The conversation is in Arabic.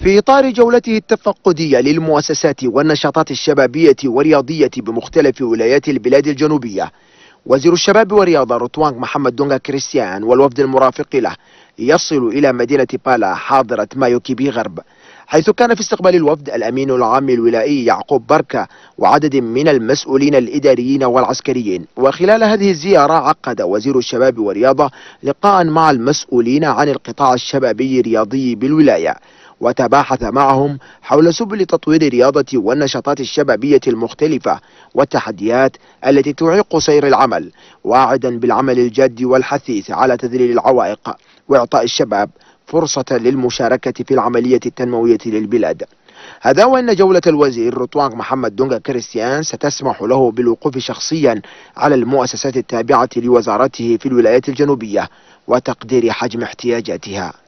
في إطار جولته التفقدية للمؤسسات والنشاطات الشبابية والرياضية بمختلف ولايات البلاد الجنوبية وزير الشباب والرياضة روتوانغ محمد دونغا كريستيان والوفد المرافق له يصل إلى مدينة بالا حاضرة مايوكيبي غرب حيث كان في استقبال الوفد الأمين العام الولائي يعقوب بركة وعدد من المسؤولين الإداريين والعسكريين وخلال هذه الزيارة عقد وزير الشباب والرياضة لقاء مع المسؤولين عن القطاع الشبابي الرياضي بالولاية وتباحث معهم حول سبل تطوير الرياضة والنشاطات الشبابية المختلفة والتحديات التي تعيق سير العمل واعدا بالعمل الجاد والحثيث على تذليل العوائق وإعطاء الشباب فرصة للمشاركة في العملية التنموية للبلاد هذا وأن جولة الوزير رطوانغ محمد دونغا كريستيان ستسمح له بالوقوف شخصيا على المؤسسات التابعة لوزارته في الولايات الجنوبية وتقدير حجم احتياجاتها